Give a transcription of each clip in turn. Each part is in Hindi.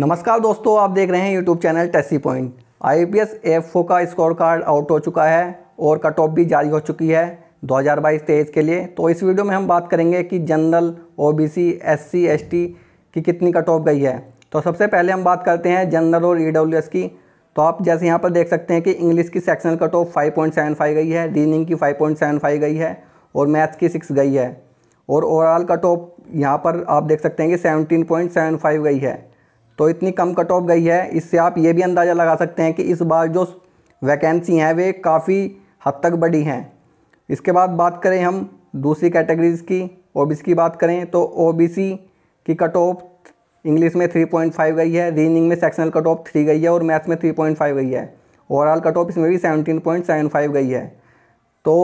नमस्कार दोस्तों आप देख रहे हैं यूट्यूब चैनल टेसी point I P S F O का स्कोर कार्ड आउट हो चुका है और कट ऑफ भी जारी हो चुकी है 2022-23 के लिए तो इस वीडियो में हम बात करेंगे कि जनरल ओबीसी एससी एसटी की कितनी कट ऑफ गई है तो सबसे पहले हम बात करते हैं जनरल और ई e की तो आप जैसे यहाँ पर देख सकते हैं कि इंग्लिश की सेक्शनल कट ऑफ फाइव गई है रीजनिंग की फाइव गई है और मैथ्स की सिक्स गई है और ओवरऑल कट ऑफ यहाँ पर आप देख सकते हैं कि फाइव गई है तो इतनी कम कट ऑफ गई है इससे आप ये भी अंदाज़ा लगा सकते हैं कि इस बार जो वैकेंसी हैं वे काफ़ी हद तक बढ़ी हैं इसके बाद बात करें हम दूसरी कैटेगरीज़ की ओ की बात करें तो ओ की कट ऑफ इंग्लिश में 3.5 गई है रीनिंग में सेक्शनल कट ऑफ 3 गई है और मैथ्स में 3.5 गई है ओवरऑल कट ऑफ इसमें भी 17.75 गई है तो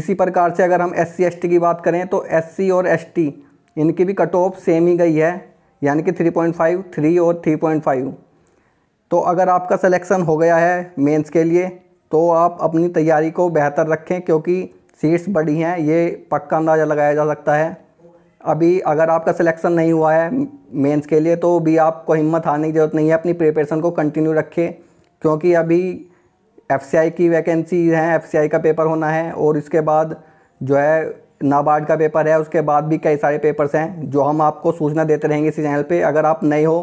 इसी प्रकार से अगर हम एस सी की बात करें तो एस और एस इनकी भी कट ऑफ सेम ही गई है यानी कि 3.5 3 और 3.5 तो अगर आपका सिलेक्शन हो गया है मेंस के लिए तो आप अपनी तैयारी को बेहतर रखें क्योंकि सीट्स बड़ी हैं ये पक्का अंदाज़ा लगाया जा सकता है अभी अगर आपका सिलेक्शन नहीं हुआ है मेंस के लिए तो भी आपको हिम्मत हारने की ज़रूरत नहीं है अपनी प्रिपरेशन को कंटिन्यू रखें क्योंकि अभी एफ की वैकेंसी हैं एफ का पेपर होना है और इसके बाद जो है नाबार्ड का पेपर है उसके बाद भी कई सारे पेपर्स हैं जो हम आपको सूचना देते रहेंगे इसी चैनल पे अगर आप नए हो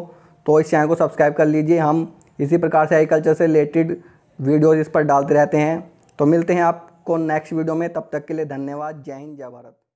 तो इस चैनल को सब्सक्राइब कर लीजिए हम इसी प्रकार से एग्रीकल्चर से रिलेटेड वीडियोज़ इस पर डालते रहते हैं तो मिलते हैं आपको नेक्स्ट वीडियो में तब तक के लिए धन्यवाद जय हिंद जय भारत